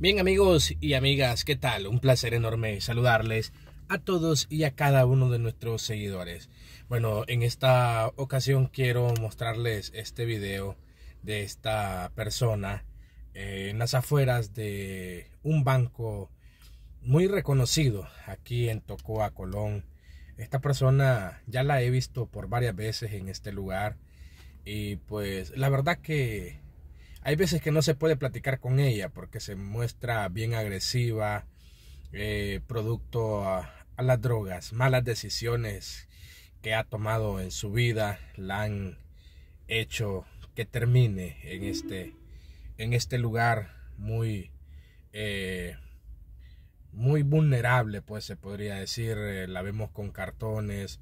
Bien amigos y amigas, ¿qué tal? Un placer enorme saludarles a todos y a cada uno de nuestros seguidores. Bueno, en esta ocasión quiero mostrarles este video de esta persona eh, en las afueras de un banco muy reconocido aquí en Tocoa, Colón. Esta persona ya la he visto por varias veces en este lugar y pues la verdad que hay veces que no se puede platicar con ella porque se muestra bien agresiva, eh, producto a, las drogas, malas decisiones que ha tomado en su vida, la han hecho que termine en este, en este lugar muy, eh, muy vulnerable, pues se podría decir. Eh, la vemos con cartones,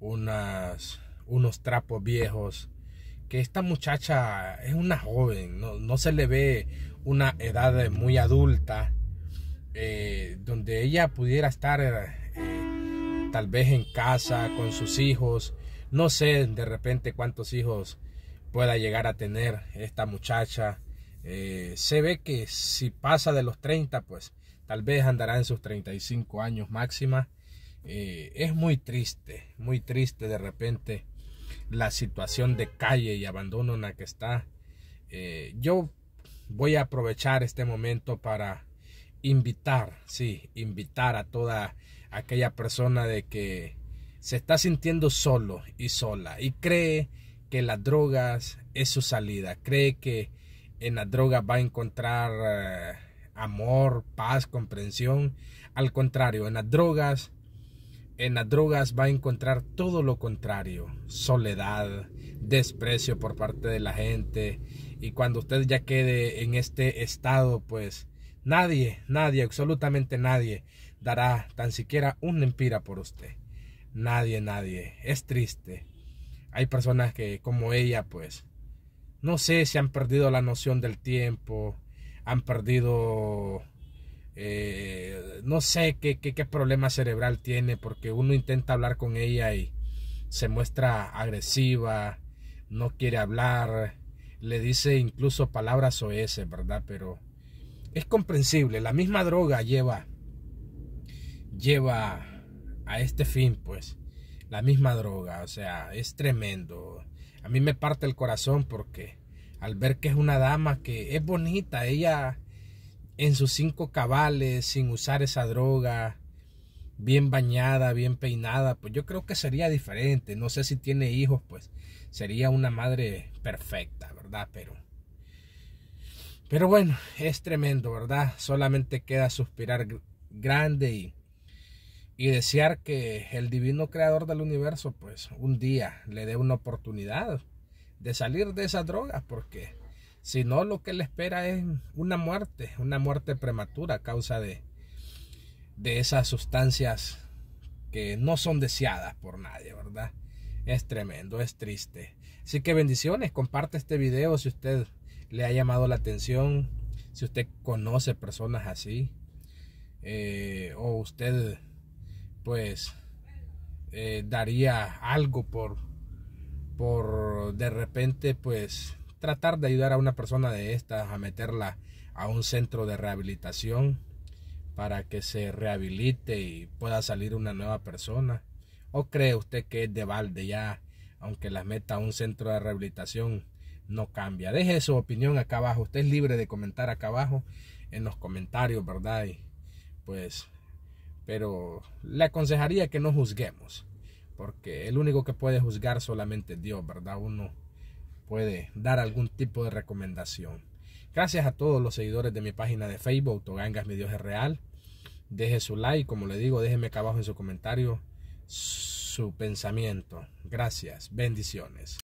unas, unos trapos viejos que esta muchacha es una joven, no, se le ve una edad muy adulta, eh, donde ella pudiera estar eh, tal vez en casa con sus hijos, no sé de repente cuántos hijos pueda llegar a tener esta muchacha. Eh, se ve que si pasa de los 30, pues tal vez andará en sus 35 años máxima. es muy triste, muy triste de repente la situación de calle y abandono en la que está. Eh, yo voy a aprovechar este momento para invitar, sí, invitar a toda aquella persona de que se está sintiendo solo y sola y cree que las drogas es su salida, cree que en las drogas va a encontrar eh, amor, paz, comprensión. Al contrario, en las drogas en las drogas va a encontrar todo lo contrario, soledad, desprecio por parte de la gente y cuando usted ya quede en este estado, pues nadie, nadie, absolutamente nadie dará tan siquiera un empira por usted. Nadie, nadie. Es triste. Hay personas que como ella, pues, no sé si han perdido la noción del tiempo, han perdido eh, no sé qué, qué, problema cerebral tiene porque uno intenta hablar con ella y se muestra agresiva, no quiere hablar, le dice incluso palabras OS ¿verdad? Pero es comprensible, la misma droga lleva, lleva a este fin, pues, la misma droga, o sea, es tremendo. A mí me parte el corazón porque al ver que es una dama que es bonita, ella en sus cinco cabales, sin usar esa droga, bien bañada, bien peinada, pues yo creo que sería diferente. No sé si tiene hijos, pues sería una madre perfecta, ¿verdad? Pero, pero bueno, es tremendo, ¿verdad? Solamente queda suspirar grande y, y desear que el divino creador del universo, pues un día le dé una oportunidad de salir de esa droga, porque sino lo que le espera es una muerte, una muerte prematura a causa de, de esas sustancias que no son deseadas por nadie, ¿verdad? Es tremendo, es triste. Así que bendiciones, comparte este video si usted le ha llamado la atención, si usted conoce personas así, eh, o usted pues eh, daría algo por, por de repente pues tratar de ayudar a una persona de estas a meterla a un centro de rehabilitación para que se rehabilite y pueda salir una nueva persona? ¿O cree usted que es de balde ya, aunque la meta a un centro de rehabilitación, no cambia? Deje su opinión acá abajo. Usted es libre de comentar acá abajo en los comentarios, ¿verdad? Y pues, pero le aconsejaría que no juzguemos, porque el único que puede juzgar solamente Dios, ¿verdad? Uno puede dar algún tipo de recomendación. Gracias a todos los seguidores de mi página de Facebook, Togangas Mi Dios es Real. Deje su like, como le digo, déjeme acá abajo en su comentario su pensamiento. Gracias, bendiciones.